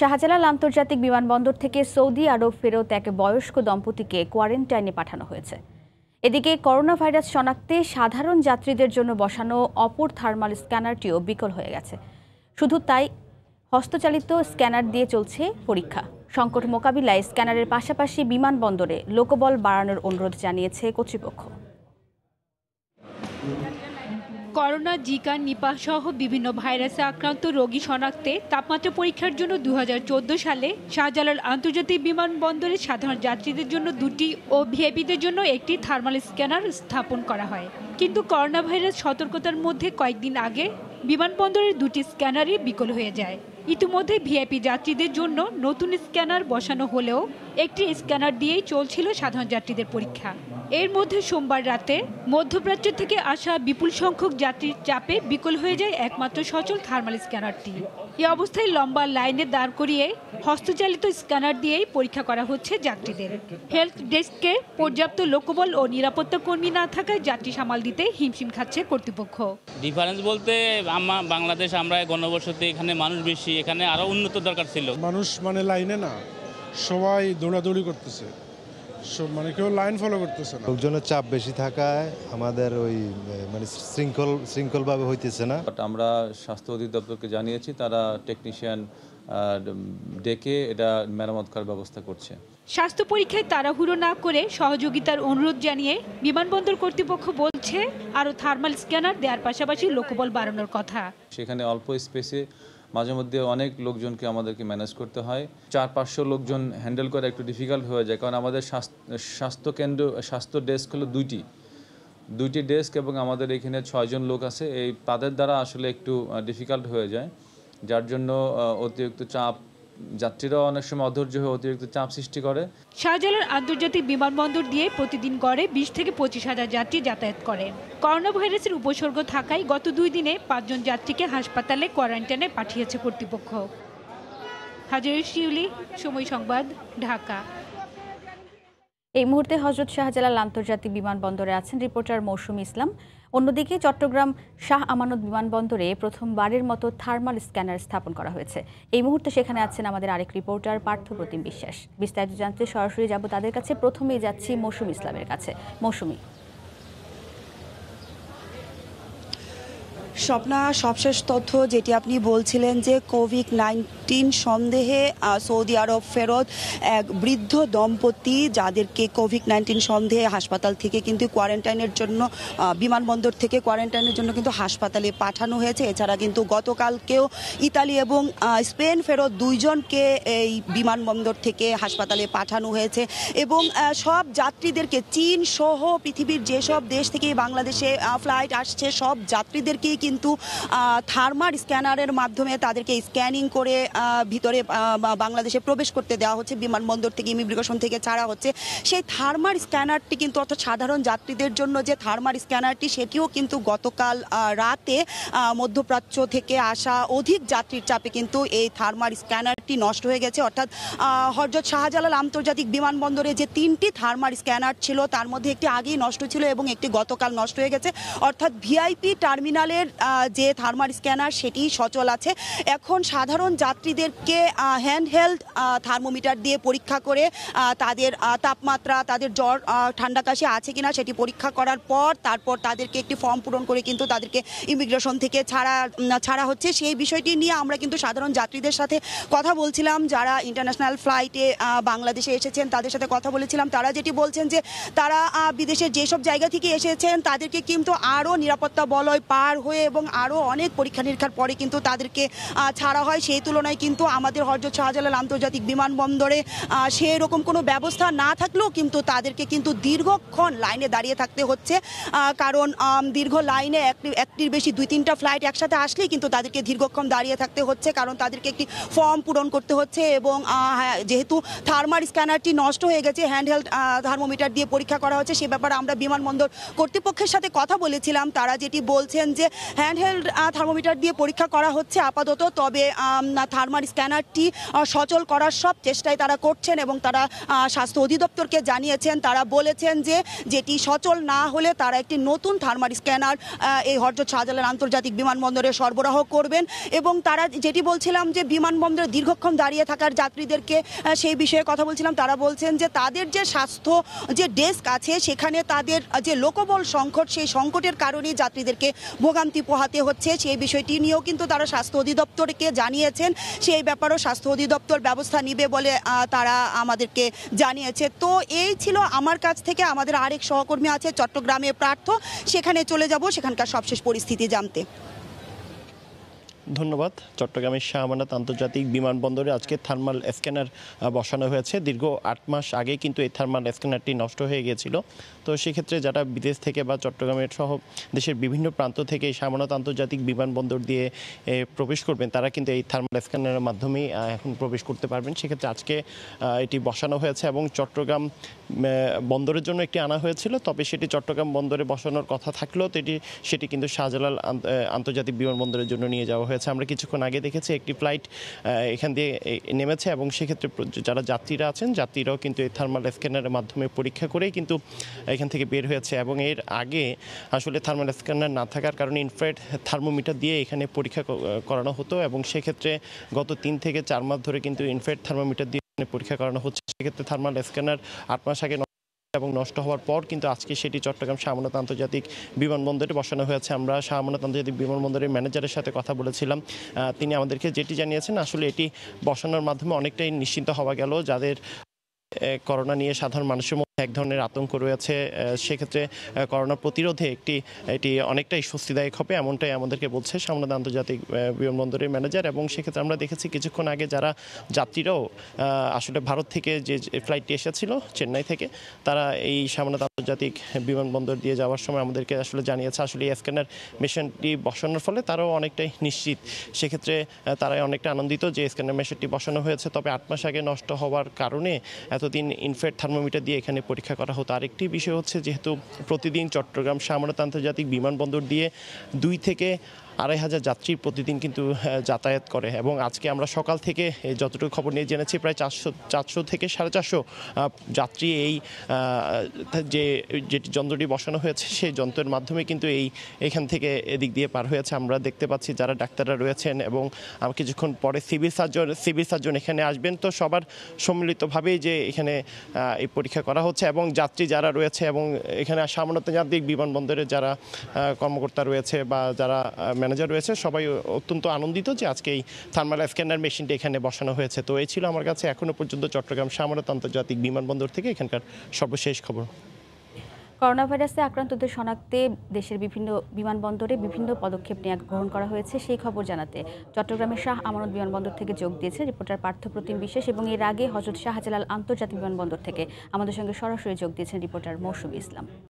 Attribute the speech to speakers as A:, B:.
A: শাহজালাল আন্তর্জাতিক বিমানবন্দর থেকে সৌদি আরব ফেরত এক বয়স্ক দম্পতিকে কোয়ারেন্টাইনে পাঠানো হয়েছে এদিকে করোনা ভাইরাস শনাক্তে সাধারণ যাত্রীদের জন্য বসানো অপর থার্মাল স্ক্যানারটিও বিকল হয়ে গেছে শুধু তাই হস্তচালিত স্ক্যানার দিয়ে চলছে পরীক্ষা সংকট মোকাবিলায় স্ক্যানারের পাশাপাশি বিমানবন্দরে লোকবল বাড়ানোর অনুরোধ জানিয়েছে কর্তৃপক্ষ
B: করোনা জিকা নিপা সহ বিভিন্ন ভাইরাসে আক্রান্ত রোগী শনাক্তে তাপমাত্রা পরীক্ষার জন্য দু সালে শাহজালাল আন্তর্জাতিক বিমানবন্দরে সাধারণ যাত্রীদের জন্য দুটি ও ভিআইপিদের জন্য একটি থার্মাল স্ক্যানার স্থাপন করা হয় কিন্তু করোনা ভাইরাস সতর্কতার মধ্যে কয়েকদিন আগে বিমানবন্দরের দুটি স্ক্যানারই বিকল হয়ে যায় ইতিমধ্যে ভিআইপি যাত্রীদের জন্য নতুন স্ক্যানার বসানো হলেও একটি স্ক্যানার দিয়েই চলছিল সাধারণ যাত্রীদের পরীক্ষা এর মধ্যে সোমবার রাতে মধ্যপ্রাচ্য থেকে আসা বিপুল সংখ্যক যাত্রীর চাপে বিকল হয়ে যায় একমাত্র সচল থার্মাল স্ক্যানারটি এ অবস্থায় লম্বা লাইনে দাঁড় করিয়ে হস্তচালিত স্ক্যানার দিয়েই পরীক্ষা করা হচ্ছে যাত্রীদের হেলথ ডেস্ককে পর্যাপ্ত লোকবল ও নিরাপত্তা কর্মী না থাকায় যাত্রী সামাল দিতে হিমশিম খাচ্ছে কর্তৃপক্ষ
A: ডিফারেন্স বলতে আমরা বাংলাদেশ আমরা গণবসতি এখানে মানুষ বেশি এখানে আরও উন্নত দরকার ছিল মানুষ মানে লাইনে না সবাই দৌড়াদৌড়ি করতেছে মানে কেউ লাইন ফলো করতেছে না
C: লোকজনের চাপ বেশি থাকায় আমাদের ওই মানে শৃঙ্খল শৃঙ্খলভাবে হইতেছে না
A: আমরা স্বাস্থ্য অধিদপ্তরকে জানিয়েছি তারা টেকনিশিয়ান ডেকে এটা মেরামত করার ব্যবস্থা করছে
B: স্বাস্থ্য পরীক্ষায় তাড়াহুড়ো না করে সহযোগিতার অনুরোধ জানিয়ে বিমানবন্দর কর্তৃপক্ষ বলছে আরও থার্মাল স্ক্যানার দেওয়ার পাশাপাশি লোকবল বাড়ানোর কথা
A: সেখানে অল্প স্পেসে মাঝে মধ্যে অনেক লোকজনকে আমাদেরকে ম্যানেজ করতে হয় চার পাঁচশো লোকজন হ্যান্ডেল করা একটু ডিফিকাল্ট হয়ে যায় কারণ আমাদের স্বাস্থ্যকেন্দ্র স্বাস্থ্য ডেস্ক হলো দুইটি দুইটি ডেস্ক এবং আমাদের এখানে ছয়জন লোক আছে এই তাদের দ্বারা আসলে একটু ডিফিকাল্ট হয়ে যায় যার জন্য অতিরিক্ত চাপ যাত্রীরা অনেক সময় অধৈর্য হয়ে অতিরিক্ত চাপ সৃষ্টি করে
B: শাহজালাল আন্তর্জাতিক বিমানবন্দর দিয়ে প্রতিদিন গড়ে বিশ থেকে পঁচিশ হাজার যাত্রী যাতায়াত করে করোনা ভাইরাসের উপসর্গ থাকায় গত দুই দিনে পাঁচজন যাত্রীকে হাসপাতালে কোয়ারেন্টাইনে পাঠিয়েছে কর্তৃপক্ষ হাজার শিউলি সময় সংবাদ ঢাকা এই মুহূর্তে হজরত
A: শাহজালাল আন্তর্জাতিক বিমানবন্দরে আছেন রিপোর্টার মৌসুম ইসলাম অন্যদিকে চট্টগ্রাম শাহ আমানত বিমানবন্দরে প্রথমবারের মতো থার্মাল স্ক্যানার স্থাপন করা হয়েছে এই মুহূর্তে সেখানে আছেন আমাদের আরেক রিপোর্টার পার্থ প্রতিম বিশ্বাস বিস্তারিত জানতে সরাসরি যাব তাদের কাছে প্রথমেই যাচ্ছি মৌসুম
D: ইসলামের কাছে মৌসুমী স্বপ্না সবশেষ তথ্য যেটি আপনি বলছিলেন যে কোভিড নাইন্টিন সন্দেহে সৌদি আরব ফেরত এক বৃদ্ধ দম্পতি যাদেরকে কোভিড নাইন্টিন সন্দেহে হাসপাতাল থেকে কিন্তু কোয়ারেন্টাইনের জন্য বিমানবন্দর থেকে কোয়ারেন্টাইনের জন্য কিন্তু হাসপাতালে পাঠানো হয়েছে এছাড়া কিন্তু গতকালকেও ইতালি এবং স্পেন ফেরত দুইজনকে এই বিমানবন্দর থেকে হাসপাতালে পাঠানো হয়েছে এবং সব যাত্রীদেরকে চীন সহ পৃথিবীর যেসব দেশ থেকে বাংলাদেশে ফ্লাইট আসছে সব যাত্রীদেরকেই কিন্তু কিন্তু থার্মার স্ক্যানারের মাধ্যমে তাদেরকে স্ক্যানিং করে ভিতরে বাংলাদেশে প্রবেশ করতে দেওয়া হচ্ছে বিমানবন্দর থেকে ইমিগ্রেশন থেকে ছাড়া হচ্ছে সেই থার্মার স্ক্যানারটি কিন্তু অর্থাৎ সাধারণ যাত্রীদের জন্য যে থার্মার স্ক্যানারটি সেটিও কিন্তু গতকাল রাতে মধ্যপ্রাচ্য থেকে আসা অধিক যাত্রীর চাপে কিন্তু এই থার্মার স্ক্যানারটি নষ্ট হয়ে গেছে অর্থাৎ হরজত শাহজালাল আন্তর্জাতিক বিমানবন্দরে যে তিনটি থার্মার স্ক্যানার ছিল তার মধ্যে একটি আগেই নষ্ট ছিল এবং একটি গতকাল নষ্ট হয়ে গেছে অর্থাৎ ভিআইপি টার্মিনালের যে থার্মাল স্ক্যানার সেটি সচল আছে এখন সাধারণ যাত্রীদেরকে হ্যান্ডহেল্ড থার্মোমিটার দিয়ে পরীক্ষা করে তাদের তাপমাত্রা তাদের জ্বর ঠান্ডা কাশি আছে কিনা সেটি পরীক্ষা করার পর তারপর তাদেরকে একটি ফর্ম পূরণ করে কিন্তু তাদেরকে ইমিগ্রেশন থেকে ছাড়া ছাড়া হচ্ছে সেই বিষয়টি নিয়ে আমরা কিন্তু সাধারণ যাত্রীদের সাথে কথা বলছিলাম যারা ইন্টারন্যাশনাল ফ্লাইটে বাংলাদেশে এসেছেন তাদের সাথে কথা বলেছিলাম তারা যেটি বলছেন যে তারা বিদেশের যেসব জায়গা থেকে এসেছেন তাদেরকে কিন্তু আরও নিরাপত্তা বলয় পার হয়ে এবং আরও অনেক পরীক্ষা নিরীক্ষার পরে কিন্তু তাদেরকে ছাড়া হয় সেই তুলনায় কিন্তু আমাদের হরজত শাহজালাল আন্তর্জাতিক বিমানবন্দরে সেই রকম কোনো ব্যবস্থা না থাকলেও কিন্তু তাদেরকে কিন্তু দীর্ঘক্ষণ লাইনে দাঁড়িয়ে থাকতে হচ্ছে কারণ দীর্ঘ লাইনে একটি একটির বেশি দুই তিনটা ফ্লাইট একসাথে আসলেই কিন্তু তাদেরকে দীর্ঘক্ষণ দাঁড়িয়ে থাকতে হচ্ছে কারণ তাদেরকে একটি ফর্ম পূরণ করতে হচ্ছে এবং যেহেতু থার্মাল স্ক্যানারটি নষ্ট হয়ে গেছে হ্যান্ডহেল্ড থার্মোমিটার দিয়ে পরীক্ষা করা হচ্ছে সে ব্যাপারে আমরা বিমানবন্দর কর্তৃপক্ষের সাথে কথা বলেছিলাম তারা যেটি বলছেন যে হ্যান্ডহেল্ড থার্মোমিটার দিয়ে পরীক্ষা করা হচ্ছে আপাতত তবে থার্মাল স্ক্যানারটি সচল করার সব চেষ্টাই তারা করছেন এবং তারা স্বাস্থ্য অধিদপ্তরকে জানিয়েছেন তারা বলেছেন যে যেটি সচল না হলে তারা একটি নতুন থার্মাল স্ক্যানার এই হরজত শাহজালাল আন্তর্জাতিক বিমানবন্দরে সরবরাহ করবেন এবং তারা যেটি বলছিলাম যে বিমানবন্দরে দীর্ঘক্ষণ দাঁড়িয়ে থাকার যাত্রীদেরকে সেই বিষয়ে কথা বলছিলাম তারা বলছেন যে তাদের যে স্বাস্থ্য যে ডেস্ক আছে সেখানে তাদের যে লোকবল সংকট সেই সংকটের কারণেই যাত্রীদেরকে ভোগান্তি পোহাতে হচ্ছে সেই বিষয়টি নিয়েও কিন্তু তারা স্বাস্থ্য অধিদপ্তরকে জানিয়েছেন সেই ব্যাপারেও স্বাস্থ্য অধিদপ্তর ব্যবস্থা নিবে বলে তারা আমাদেরকে জানিয়েছে তো এই ছিল আমার কাছ থেকে আমাদের আরেক সহকর্মী আছে চট্টগ্রামে প্রার্থ সেখানে চলে যাব সেখানকার সবশেষ পরিস্থিতি জানতে
C: ধন্যবাদ চট্টগ্রামের শাহমানাত আন্তর্জাতিক বিমানবন্দরে আজকে থার্মাল স্ক্যানার বসানো হয়েছে দীর্ঘ আট মাস আগে কিন্তু এই থার্মাল স্ক্যানারটি নষ্ট হয়ে গিয়েছিল তো সেক্ষেত্রে যারা বিদেশ থেকে বা চট্টগ্রামের সহ দেশের বিভিন্ন প্রান্ত থেকে শাহমানাত আন্তর্জাতিক বিমানবন্দর দিয়ে প্রবেশ করবেন তারা কিন্তু এই থার্মাল স্ক্যানারের মাধ্যমেই এখন প্রবেশ করতে পারবেন সেক্ষেত্রে আজকে এটি বসানো হয়েছে এবং চট্টগ্রাম বন্দরের জন্য একটি আনা হয়েছিল তবে সেটি চট্টগ্রাম বন্দরে বসানোর কথা থাকলেও এটি সেটি কিন্তু শাহজালাল আন্তর্জাতিক বিমানবন্দরের জন্য নিয়ে যাওয়া হয়েছে হয়েছে আমরা কিছুক্ষণ আগে দেখেছি একটি ফ্লাইট এখান দিয়ে নেমেছে এবং সেক্ষেত্রে যারা যাত্রীরা আছেন যাত্রীরাও কিন্তু এই থার্মাল স্ক্যানারের মাধ্যমে পরীক্ষা করেই কিন্তু এখান থেকে বের হয়েছে এবং এর আগে আসলে থার্মাল স্ক্যানার না থাকার কারণে ইনফ্রাইড থার্মোমিটার দিয়ে এখানে পরীক্ষা করানো হতো এবং সেক্ষেত্রে গত তিন থেকে চার মাস ধরে কিন্তু ইনফ্রাইড থার্মোমিটার দিয়ে পরীক্ষা করানো হচ্ছে সেক্ষেত্রে থার্মাল স্ক্যানার আট মাস আগে এবং নষ্ট হওয়ার পর কিন্তু আজকে সেটি চট্টগ্রাম শাহমানত আন্তর্জাতিক বিমানবন্দরে বসানো হয়েছে আমরা শাহমানত আন্তর্জাতিক বিমানবন্দরের ম্যানেজারের সাথে কথা বলেছিলাম তিনি আমাদেরকে যেটি জানিয়েছেন আসলে এটি বসানোর মাধ্যমে অনেকটাই নিশ্চিন্ত হওয়া গেল যাদের করোনা নিয়ে সাধারণ মানুষের এক ধরনের আতঙ্ক রয়েছে সেক্ষেত্রে করোনা প্রতিরোধে একটি এটি অনেকটাই স্বস্তিদায়ক হবে এমনটাই আমাদেরকে বলছে সামনে আন্তর্জাতিক বিমানবন্দরের ম্যানেজার এবং সেক্ষেত্রে আমরা দেখেছি কিছুক্ষণ আগে যারা যাত্রীরাও আসলে ভারত থেকে যে ফ্লাইটটি এসেছিল চেন্নাই থেকে তারা এই সামনে আন্তর্জাতিক বিমানবন্দর দিয়ে যাওয়ার সময় আমাদেরকে আসলে জানিয়েছে আসলে এই স্ক্যানার মেশিনটি বসানোর ফলে তারাও অনেকটাই নিশ্চিত সেক্ষেত্রে তারাই অনেকটা আনন্দিত যে স্ক্যানার মেশিনটি বসানো হয়েছে তবে আট মাস আগে নষ্ট হওয়ার কারণে এতদিন ইনফ্রেট থার্মোমিটার দিয়ে এখানে পরীক্ষা করা হতো আরেকটি বিষয় হচ্ছে যেহেতু প্রতিদিন চট্টগ্রাম সামরত আন্তর্জাতিক বিমানবন্দর দিয়ে দুই থেকে আড়াই হাজার যাত্রী প্রতিদিন কিন্তু যাতায়াত করে এবং আজকে আমরা সকাল থেকে যতটুকু খবর নিয়ে জেনেছি প্রায় চারশো চারশো থেকে সাড়ে চারশো যাত্রী এই যে যেটি যন্ত্রটি বসানো হয়েছে সেই যন্ত্রের মাধ্যমে কিন্তু এই এখান থেকে এদিক দিয়ে পার হয়েছে আমরা দেখতে পাচ্ছি যারা ডাক্তাররা রয়েছেন এবং কিছুক্ষণ পরে সিভিল সার্জন সিভিল সার্জন এখানে আসবেন তো সবার সম্মিলিতভাবেই যে এখানে এই পরীক্ষা করা হচ্ছে হচ্ছে এবং যাত্রী যারা রয়েছে এবং এখানে সামন্তজাতিক বিমানবন্দরের যারা কর্মকর্তা রয়েছে বা যারা ম্যানেজার রয়েছে সবাই অত্যন্ত আনন্দিত যে আজকে এই থার্মাল স্ক্যানার মেশিনটি এখানে বসানো হয়েছে তো এই ছিল আমার কাছে এখনও পর্যন্ত চট্টগ্রাম সামন্ত আন্তর্জাতিক বিমানবন্দর থেকে এখানকার সর্বশেষ খবর
A: করোনা ভাইরাসে আক্রান্তদের শনাক্তে দেশের বিভিন্ন বিমানবন্দরে বিভিন্ন পদক্ষেপ নেওয়া গ্রহণ করা হয়েছে সেই খবর জানাতে চট্টগ্রামের শাহ আমানত বিমানবন্দর থেকে যোগ দিয়েছে রিপোর্টার পার্থপ্রতিম বিশেষ এবং এর আগে হজরত শাহজালাল আন্তর্জাতিক বিমানবন্দর থেকে আমাদের সঙ্গে সরাসরি যোগ দিয়েছেন রিপোর্টার মৌসুমী ইসলাম